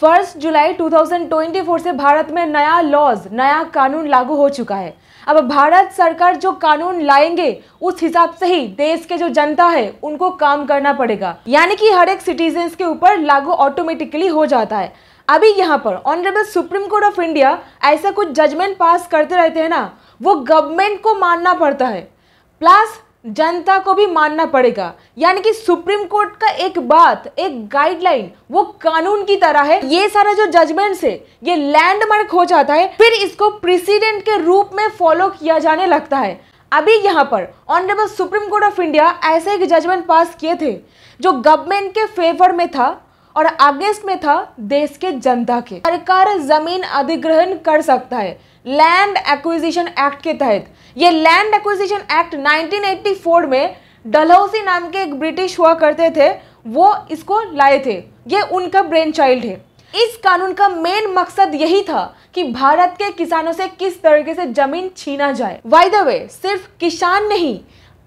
first जुलाई 2024 से भारत में नया लॉज नया कानून लागू हो चुका है अब भारत सरकार जो कानून लाएंगे उस हिसाब से ही देश के जो जनता है उनको काम करना पड़ेगा यानी कि हर एक सिटीजन के ऊपर लागू ऑटोमेटिकली हो जाता है अभी यहाँ पर honourable supreme court of India ऐसा कुछ जजमेंट पास करते रहते हैं ना वो गवर्नमेंट को मानना पड़ता है प्लस जनता को भी मानना पड़ेगा यानी कि सुप्रीम कोर्ट का एक बात एक गाइडलाइन वो कानून की तरह है ये सारा जो जजमेंट है ये लैंडमार्क हो जाता है फिर इसको प्रेसिडेंट के रूप में फॉलो किया जाने लगता है अभी यहाँ पर honourable supreme court of India ऐसे एक जजमेंट पास किए थे जो गवर्नमेंट के फेवर में था और अगेंस्ट में था देश के जनता के सरकार जमीन अधिग्रहण कर सकता है लैंड एक्विजिशन एक्ट के तहत ये लैंड एक्विजिशन एक्ट 1984 में डलहौसी नाम के एक ब्रिटिश हुआ करते थे वो इसको लाए थे ये उनका ब्रेन चाइल्ड है इस कानून का मेन मकसद यही था कि भारत के किसानों से किस तरीके से जमीन छीना जाए वाई द वे सिर्फ किसान नहीं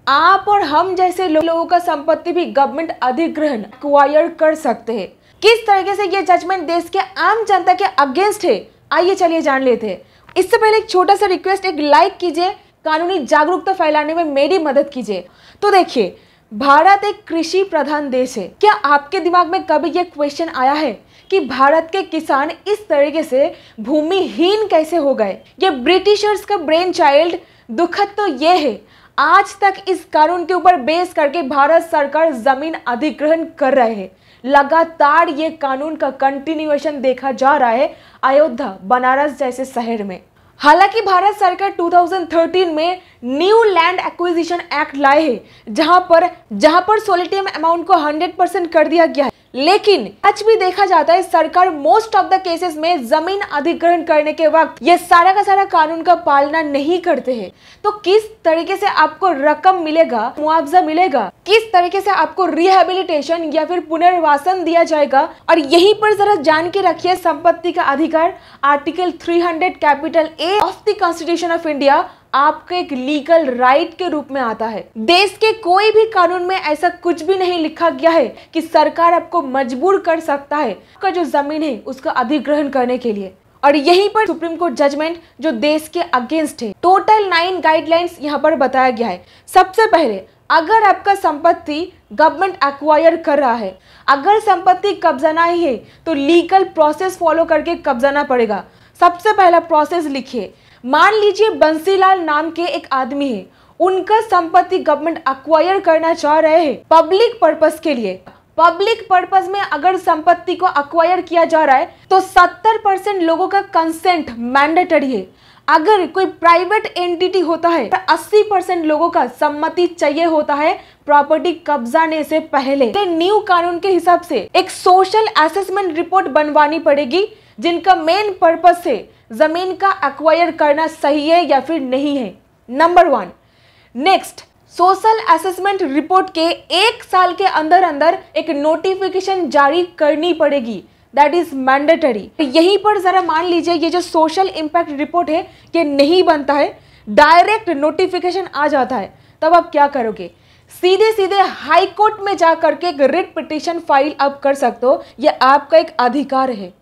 आप और हम जैसे लो, लोगों का संपत्ति भी गवर्नमेंट अधिग्रहण एक्वायर कर सकते हैं किस तरीके से ये जजमेंट देश के आम जनता के अगेंस्ट है आइए चलिए जान लेते हैं इससे पहले एक छोटा सा रिक्वेस्ट एक लाइक कीजिए कानूनी जागरूकता फैलाने में मेरी मदद कीजिए तो देखिए भारत एक कृषि प्रधान देश है क्या आपके दिमाग में कभी ये क्वेश्चन आया है कि भारत के किसान इस तरीके से भूमिहीन कैसे हो गए ये ब्रिटिशर्स का ब्रेन चाइल्ड दुखद तो ये है आज तक इस कानून के ऊपर बेस करके भारत सरकार जमीन अधिग्रहण कर रहे हैं लगातार ये कानून का कंटिन्यूएशन देखा जा रहा है अयोध्या बनारस जैसे शहर में हालांकि भारत सरकार 2013 में न्यू लैंड एक्विजिशन एक्ट लाए है जहां पर जहां पर सोलिटियम अमाउंट को 100 परसेंट कर दिया गया है लेकिन आज भी देखा जाता है सरकार मोस्ट ऑफ द केसेस में जमीन अधिग्रहण करने के वक्त ये सारा का सारा कानून का पालना नहीं करते हैं तो किस तरीके से आपको रकम मिलेगा मुआवजा मिलेगा किस तरीके से आपको रिहेबिलिटेशन या फिर पुनर्वासन दिया जाएगा और यहीं पर जरा जान के रखिए संपत्ति का अधिकार article 300 capital A of the constitution of India आपके एक लीगल राइट के रूप में आता है देश के कोई भी कानून में ऐसा कुछ भी नहीं लिखा गया है कि सरकार आपको मजबूर कर सकता है आपका जो जमीन है उसका अधिग्रहण करने के लिए और यहीं पर सुप्रीम कोर्ट जजमेंट जो देश के अगेंस्ट है टोटल नाइन गाइडलाइंस यहाँ पर बताया गया है सबसे पहले अगर आपका संपत्ति गवर्नमेंट एक्वायर कर रहा है अगर संपत्ति कब्जाना ही है तो लीगल प्रोसेस फॉलो करके कब्जाना पड़ेगा सबसे पहला प्रोसेस लिखिए मान लीजिए बंसीलाल नाम के एक आदमी है उनका संपत्ति गवर्नमेंट अक्वायर करना चाह रहे हैं पब्लिक पर्पज के लिए पब्लिक पर्पज में अगर संपत्ति को अक्वायर किया जा रहा है तो 70 परसेंट लोगों का कंसेंट मैंडेटरी है अगर कोई प्राइवेट एंटिटी होता है तो 80 परसेंट लोगों का सम्मति चाहिए होता है प्रॉपर्टी कब्जाने से पहले न्यू तो कानून के हिसाब से एक सोशल असेसमेंट रिपोर्ट बनवानी पड़ेगी जिनका मेन पर्पस है ज़मीन का एक्वायर करना सही है या फिर नहीं है number one next social assessment report के एक साल के अंदर अंदर एक नोटिफिकेशन जारी करनी पड़ेगी दैट इज मैंडेटरी यहीं पर ज़रा मान लीजिए ये जो सोशल इम्पैक्ट रिपोर्ट है ये नहीं बनता है डायरेक्ट नोटिफिकेशन आ जाता है तब आप क्या करोगे सीधे सीधे हाई कोर्ट में जा करके एक रिट पिटिशन फाइल आप कर सकते हो ये आपका एक अधिकार है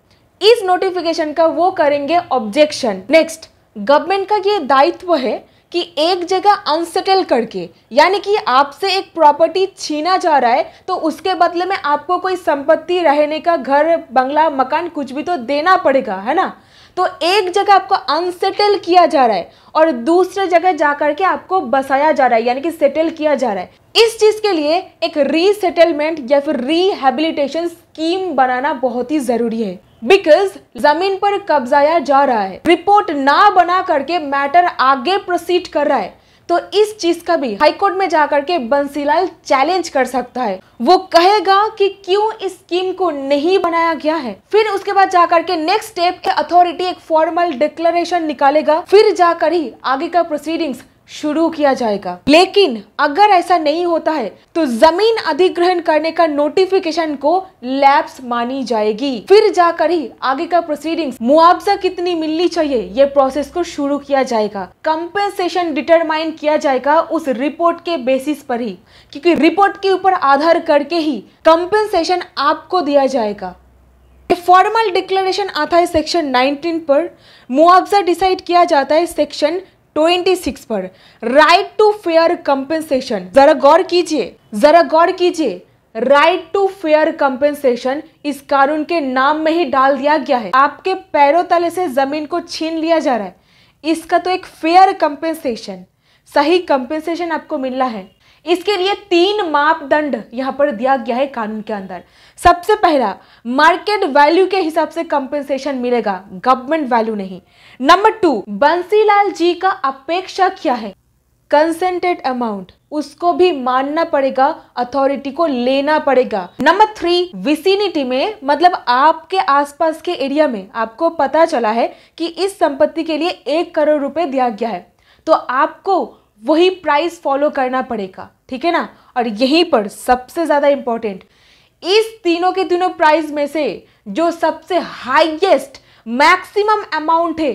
इस नोटिफिकेशन का वो करेंगे ऑब्जेक्शन नेक्स्ट गवर्नमेंट का ये दायित्व है कि एक जगह अनसेटल करके यानी कि आपसे एक प्रॉपर्टी छीना जा रहा है तो उसके बदले में आपको कोई संपत्ति रहने का घर बंगला मकान कुछ भी तो देना पड़ेगा है ना तो एक जगह आपको अनसेटल किया जा रहा है और दूसरे जगह जा के आपको बसाया जा रहा है यानी कि सेटल किया जा रहा है इस चीज़ के लिए एक रीसेटलमेंट या फिर रीहेबिलिटेशन स्कीम बनाना बहुत ही ज़रूरी है बिकॉज जमीन पर कब्जाया जा रहा है रिपोर्ट ना बना करके मैटर आगे प्रोसीड कर रहा है तो इस चीज का भी हाईकोर्ट में जाकर के बंसीलाल चैलेंज कर सकता है वो कहेगा कि क्यों इस स्कीम को नहीं बनाया गया है फिर उसके बाद जाकर के नेक्स्ट स्टेप के अथॉरिटी एक फॉर्मल डिक्लेरेशन निकालेगा फिर जाकर ही आगे का प्रोसीडिंग्स शुरू किया जाएगा लेकिन अगर ऐसा नहीं होता है तो जमीन अधिग्रहण करने का नोटिफिकेशन को लैप्स मानी जाएगी फिर जाकर ही आगे का प्रोसीडिंग मुआवजा कितनी मिलनी चाहिए ये प्रोसेस को शुरू किया जाएगा कंपेंसेशन डिटरमाइन किया जाएगा उस रिपोर्ट के बेसिस पर ही क्योंकि रिपोर्ट के ऊपर आधार करके ही कंपेंसेशन आपको दिया जाएगा फॉर्मल डिक्लेरेशन आता है सेक्शन 19 पर मुआवजा डिसाइड किया जाता है सेक्शन 26 पर राइट टू फेयर कंपेंसेशन जरा गौर कीजिए जरा गौर कीजिए राइट टू फेयर कंपेंसेशन इस कानून के नाम में ही डाल दिया गया है आपके पैरों तले से जमीन को छीन लिया जा रहा है इसका तो एक फेयर कंपेंसेशन सही कंपेंसेशन आपको मिलना है इसके लिए तीन मापदंड यहाँ पर दिया गया है कानून के अंदर सबसे पहला मार्केट वैल्यू के हिसाब से कंपेंसेशन मिलेगा गवर्नमेंट वैल्यू नहीं नंबर टू बंसीलाल जी का अपेक्षा क्या है कंसेंटेड अमाउंट उसको भी मानना पड़ेगा अथॉरिटी को लेना पड़ेगा नंबर थ्री विसिनिटी में मतलब आपके आसपास के एरिया में आपको पता चला है कि इस संपत्ति के लिए एक करोड़ रुपए दिया गया है तो आपको वही प्राइस फॉलो करना पड़ेगा ठीक है ना और यहीं पर सबसे ज़्यादा इम्पॉर्टेंट इस तीनों के तीनों प्राइस में से जो सबसे हाईएस्ट मैक्सिमम अमाउंट है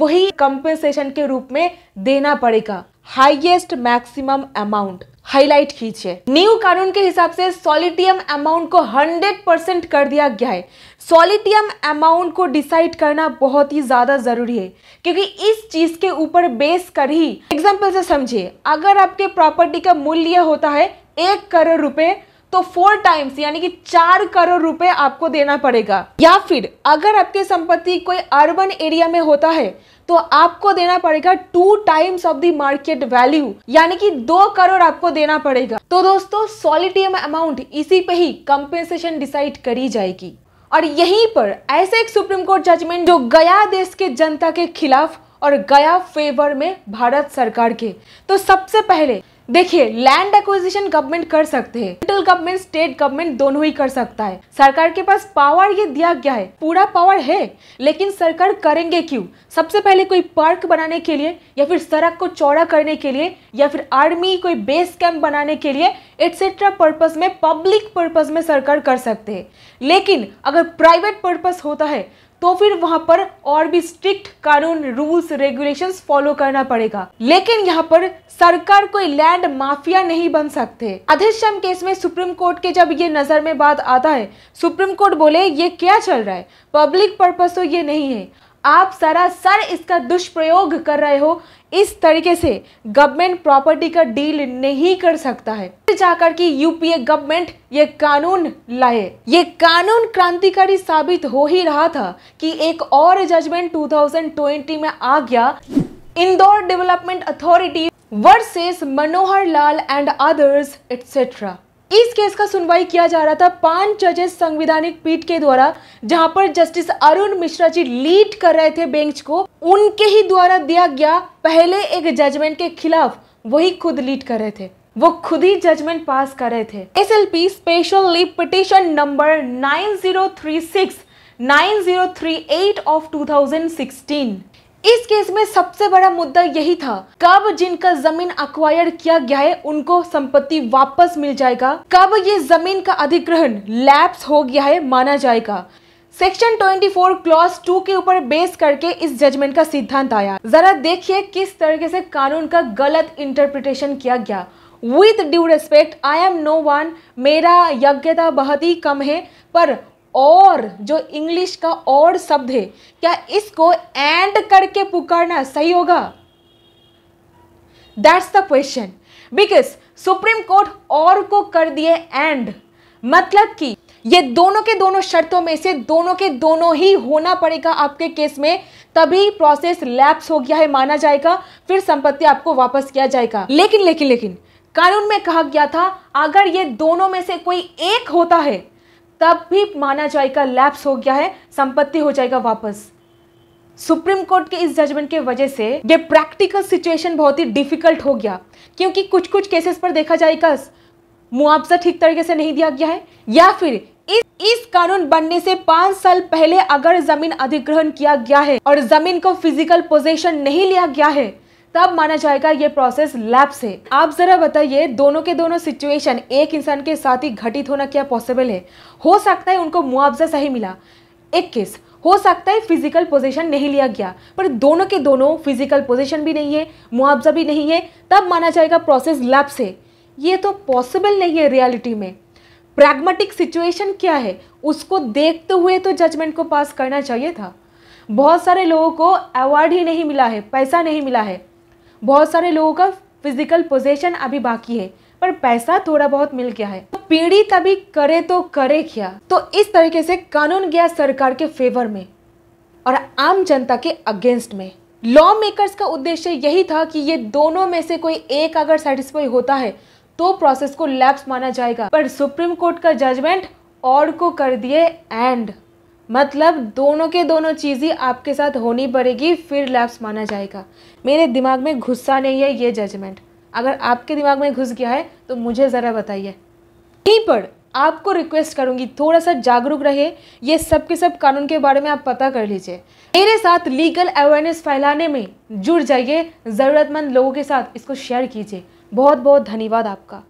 वही कंपेसेशन के रूप में देना पड़ेगा हाईएस्ट मैक्सिमम अमाउंट हाईलाइट कीजिए न्यू कानून के हिसाब से सॉलिटियम अमाउंट को 100 परसेंट कर दिया गया है सॉलिटियम अमाउंट को डिसाइड करना बहुत ही ज़्यादा ज़रूरी है क्योंकि इस चीज़ के ऊपर बेस कर ही एग्जाम्पल से समझिए अगर आपके प्रॉपर्टी का मूल्य होता है एक करोड़ रुपए तो फोर टाइम्स यानी कि चार करोड़ रुपए आपको देना पड़ेगा या फिर अगर आपके संपत्ति कोई अर्बन एरिया में होता है तो आपको देना पड़ेगा two times of the market value यानी कि दो करोड़ आपको देना पड़ेगा तो दोस्तों सॉलिटियम अमाउंट इसी पे ही कंपेंसेशन डिसाइड करी जाएगी और यहीं पर ऐसे एक सुप्रीम कोर्ट जजमेंट जो गया देश के जनता के खिलाफ और गया फेवर में भारत सरकार के तो सबसे पहले देखिए लैंड एक्विजिशन गवर्नमेंट कर सकते हैं सेंट्रल गवर्नमेंट स्टेट गवर्नमेंट दोनों ही कर सकता है सरकार के पास पावर ये दिया गया है पूरा पावर है लेकिन सरकार करेंगे क्यों सबसे पहले कोई पार्क बनाने के लिए या फिर सड़क को चौड़ा करने के लिए या फिर आर्मी कोई बेस कैंप बनाने के लिए एटसेट्रा पर्पज में पब्लिक पर्पज में सरकार कर सकते हैं लेकिन अगर प्राइवेट पर्पज होता है तो फिर वहाँ पर और भी स्ट्रिक्ट कानून रूल्स रेगुलेशंस फॉलो करना पड़ेगा लेकिन यहाँ पर सरकार कोई लैंड माफिया नहीं बन सकते अधिश्रम केस में सुप्रीम कोर्ट के जब ये नजर में बात आता है सुप्रीम कोर्ट बोले ये क्या चल रहा है पब्लिक पर्पज तो ये नहीं है आप सारा सर इसका दुष्प्रयोग कर रहे हो इस तरीके से गवर्नमेंट प्रॉपर्टी का डील नहीं कर सकता है जाकर कि यूपीए गवर्नमेंट ये कानून लाए ये कानून क्रांतिकारी साबित हो ही रहा था कि एक और जजमेंट 2020 में आ गया Indore development authority versus Manohar Lal and others etcetera इस केस का सुनवाई किया जा रहा था पांच जजेस संविधानिक पीठ के द्वारा जहां पर जस्टिस अरुण मिश्रा जी लीड कर रहे थे बेंच को उनके ही द्वारा दिया गया पहले एक जजमेंट के खिलाफ वही खुद लीड कर रहे थे वो खुद ही जजमेंट पास कर रहे थे S L P special leave petition number three eight of two thousand sixteen इस केस में सबसे बड़ा मुद्दा यही था कब जिनका जमीन अक्वायर किया गया है उनको संपत्ति वापस मिल जाएगा कब ये जमीन का अधिग्रहण लैप्स हो गया है माना जाएगा सेक्शन 24 क्लॉज टू के ऊपर बेस करके इस जजमेंट का सिद्धांत आया जरा देखिए किस तरीके से कानून का गलत इंटरप्रिटेशन किया गया with due respect I am no one मेरा यज्ञता बहुत ही कम है पर और जो इंग्लिश का और शब्द है क्या इसको एंड करके पुकारना सही होगा that's the question because supreme court और को कर दिए एंड मतलब कि ये दोनों के दोनों शर्तों में से दोनों के दोनों ही होना पड़ेगा आपके केस में तभी प्रोसेस लैप्स हो गया है माना जाएगा फिर संपत्ति आपको वापस किया जाएगा लेकिन लेकिन लेकिन कानून में कहा गया था अगर ये दोनों में से कोई एक होता है तब भी माना जाएगा लैप्स हो गया है संपत्ति हो जाएगा वापस सुप्रीम कोर्ट के इस जजमेंट के वजह से ये प्रैक्टिकल सिचुएशन बहुत ही डिफिकल्ट हो गया क्योंकि कुछ कुछ केसेस पर देखा जाएगा मुआवजा ठीक तरीके से नहीं दिया गया है या फिर इस इस कानून बनने से पांच साल पहले अगर जमीन अधिग्रहण किया गया है और जमीन को फिजिकल पोजेशन नहीं लिया गया है तब माना जाएगा ये प्रोसेस लैब से आप जरा बताइए दोनों के दोनों सिचुएशन एक इंसान के साथ ही घटित होना क्या पॉसिबल है हो सकता है उनको मुआवजा सही मिला एक केस हो सकता है फिजिकल पोजीशन नहीं लिया गया पर दोनों के दोनों फिजिकल पोजीशन भी नहीं है मुआवजा भी नहीं है तब माना जाएगा प्रोसेस लैब से ये तो पॉसिबल नहीं है रियलिटी में प्रैग्मेटिक सिचुएशन क्या है उसको देखते हुए तो जजमेंट को पास करना चाहिए था बहुत सारे लोगों को अवार्ड ही नहीं मिला है पैसा नहीं मिला है बहुत सारे लोगों का फिजिकल पोजेशन अभी बाकी है पर पैसा थोड़ा बहुत मिल गया है तो पीढ़ी तभी करे तो करे क्या तो इस तरीके से कानून गया सरकार के फेवर में और आम जनता के अगेंस्ट में लॉ मेकर्स का उद्देश्य यही था कि ये दोनों में से कोई एक अगर सेटिस्फाई होता है तो प्रोसेस को लैप्स माना जाएगा पर सुप्रीम कोर्ट का जजमेंट और को कर दिए एंड मतलब दोनों के दोनों चीज़ें आपके साथ होनी पड़ेगी फिर लैप्स माना जाएगा मेरे दिमाग में घुस्सा नहीं है ये जजमेंट अगर आपके दिमाग में घुस गया है तो मुझे ज़रा बताइए यहीं पर आपको रिक्वेस्ट करूंगी थोड़ा सा जागरूक रहे ये सब के सब कानून के बारे में आप पता कर लीजिए मेरे साथ लीगल अवेयरनेस फैलाने में जुड़ जाइए ज़रूरतमंद लोगों के साथ इसको शेयर कीजिए बहुत बहुत धन्यवाद आपका